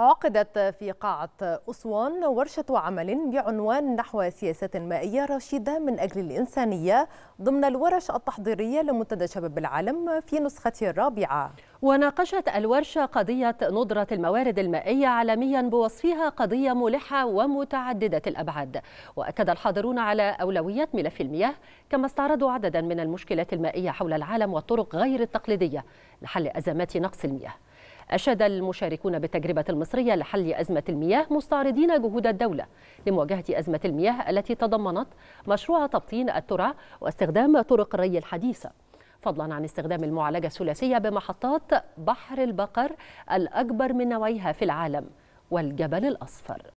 عقدت في قاعة أسوان ورشة عمل بعنوان نحو سياسة مائية رشيدة من أجل الإنسانية ضمن الورش التحضيرية لمنتدى شباب العالم في نسخة الرابعة وناقشت الورشة قضية ندرة الموارد المائية عالميا بوصفها قضية ملحة ومتعددة الأبعاد وأكد الحاضرون على أولوية ملف المياه كما استعرضوا عددا من المشكلات المائية حول العالم والطرق غير التقليدية لحل أزمات نقص المياه أشاد المشاركون بالتجربة المصرية لحل أزمة المياه مستعرضين جهود الدولة لمواجهة أزمة المياه التي تضمنت مشروع تبطين الترع واستخدام طرق الري الحديثة فضلا عن استخدام المعالجة الثلاثية بمحطات بحر البقر الأكبر من نوعها في العالم والجبل الأصفر